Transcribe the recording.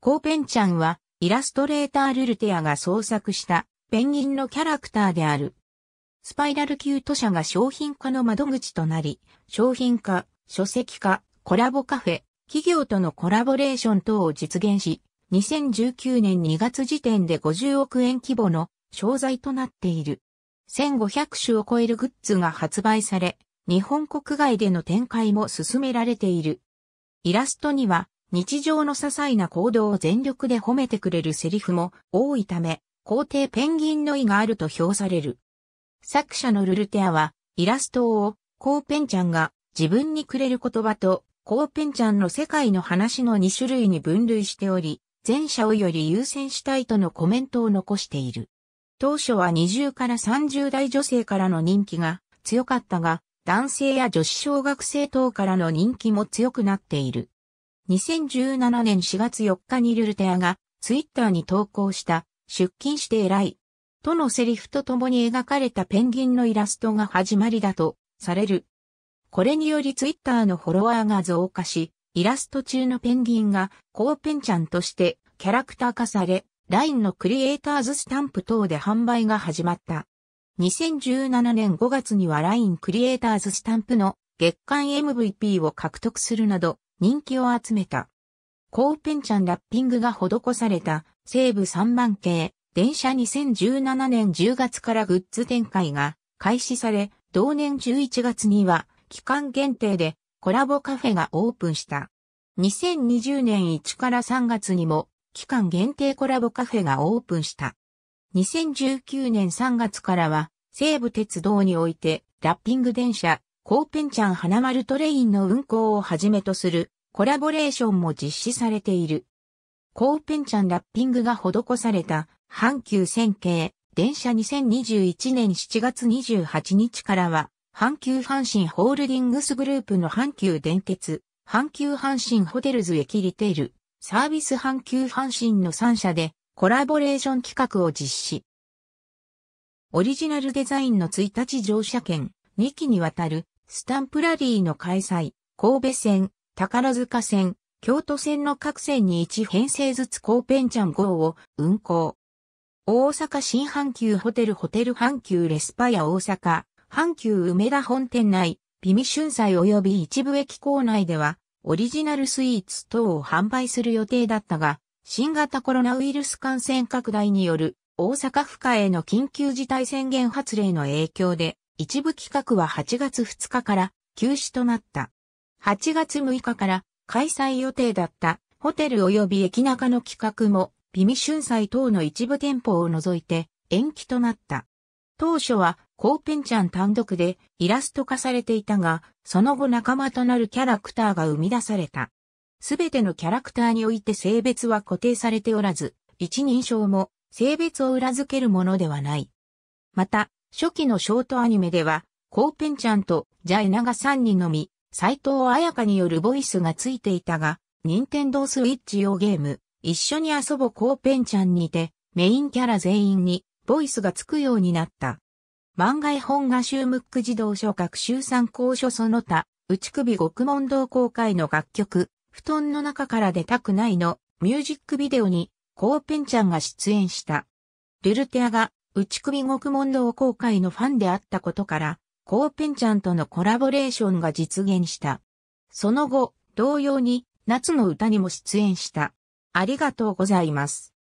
コーペンちゃんは、イラストレータールルテアが創作したペンギンのキャラクターである。スパイラルキュート社が商品化の窓口となり、商品化、書籍化、コラボカフェ、企業とのコラボレーション等を実現し、2019年2月時点で50億円規模の商材となっている。1500種を超えるグッズが発売され、日本国外での展開も進められている。イラストには、日常の些細な行動を全力で褒めてくれるセリフも多いため、皇帝ペンギンの意があると評される。作者のルルテアは、イラストを、コーペンちゃんが自分にくれる言葉と、コーペンちゃんの世界の話の2種類に分類しており、前者をより優先したいとのコメントを残している。当初は20から30代女性からの人気が強かったが、男性や女子小学生等からの人気も強くなっている。2017年4月4日にルルテアがツイッターに投稿した出勤して偉いとのセリフと共に描かれたペンギンのイラストが始まりだとされる。これによりツイッターのフォロワーが増加し、イラスト中のペンギンがコーペンちゃんとしてキャラクター化され、LINE のクリエイターズスタンプ等で販売が始まった。2017年5月には LINE クリエイターズスタンプの月間 MVP を獲得するなど、人気を集めた。コーペンチャンラッピングが施された西武3番系電車2017年10月からグッズ展開が開始され、同年11月には期間限定でコラボカフェがオープンした。2020年1から3月にも期間限定コラボカフェがオープンした。2019年3月からは西武鉄道においてラッピング電車コーペンチャン花丸トレインの運行をはじめとするコラボレーションも実施されている。コーペンチャンラッピングが施された阪急線系電車2021年7月28日からは阪急阪神ホールディングスグループの阪急電鉄、阪急阪神ホテルズ駅リテール、サービス阪急阪神の3社でコラボレーション企画を実施。オリジナルデザインの1日乗車券、2期にわたるスタンプラリーの開催、神戸線、宝塚線、京都線の各線に1編成ずつコーペンチャン号を運行。大阪新阪急ホテルホテル阪急レスパや大阪、阪急梅田本店内、ピミ春祭及び一部駅構内では、オリジナルスイーツ等を販売する予定だったが、新型コロナウイルス感染拡大による大阪府下への緊急事態宣言発令の影響で一部企画は8月2日から休止となった。8月6日から開催予定だったホテル及び駅中の企画も美味春祭等の一部店舗を除いて延期となった。当初はコーペンちゃん単独でイラスト化されていたが、その後仲間となるキャラクターが生み出された。すべてのキャラクターにおいて性別は固定されておらず、一人称も性別を裏付けるものではない。また、初期のショートアニメでは、コーペンちゃんとジャイナが3人のみ、斎藤彩香によるボイスがついていたが、任天堂スイッチ用ゲーム、一緒に遊ぼコーペンちゃんにて、メインキャラ全員にボイスがつくようになった。漫画絵本画集ムック児童書学習参考書その他、内首獄門同好会の楽曲、布団の中から出たくないのミュージックビデオにコーペンちゃんが出演した。ルルテアが内首獄門同好会のファンであったことから、コーペンちゃんとのコラボレーションが実現した。その後、同様に、夏の歌にも出演した。ありがとうございます。